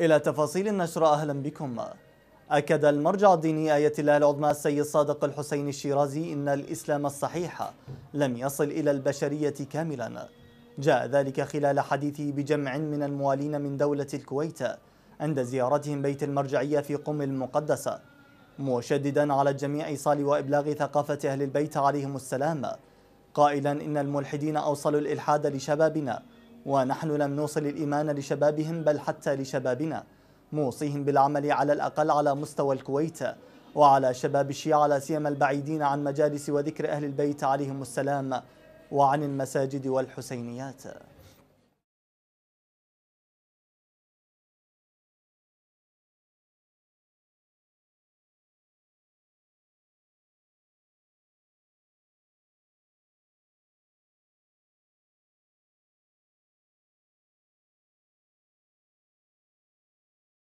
إلى تفاصيل النشرة أهلا بكم أكد المرجع الديني آية الله العظمى السيد صادق الحسين الشيرازي إن الإسلام الصحيح لم يصل إلى البشرية كاملا جاء ذلك خلال حديثه بجمع من الموالين من دولة الكويت عند زيارتهم بيت المرجعية في قم المقدسة مشددا على الجميع إيصال وإبلاغ ثقافة أهل البيت عليهم السلام قائلا إن الملحدين أوصلوا الإلحاد لشبابنا ونحن لم نوصل الإيمان لشبابهم بل حتى لشبابنا موصيهم بالعمل على الأقل على مستوى الكويت وعلى شباب الشيعة على سيما البعيدين عن مجالس وذكر أهل البيت عليهم السلام وعن المساجد والحسينيات